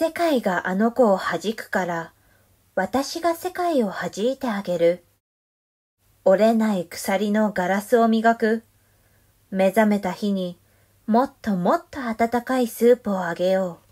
世界があの子を弾くから、私が世界を弾いてあげる。折れない鎖のガラスを磨く。目覚めた日にもっともっと温かいスープをあげよう。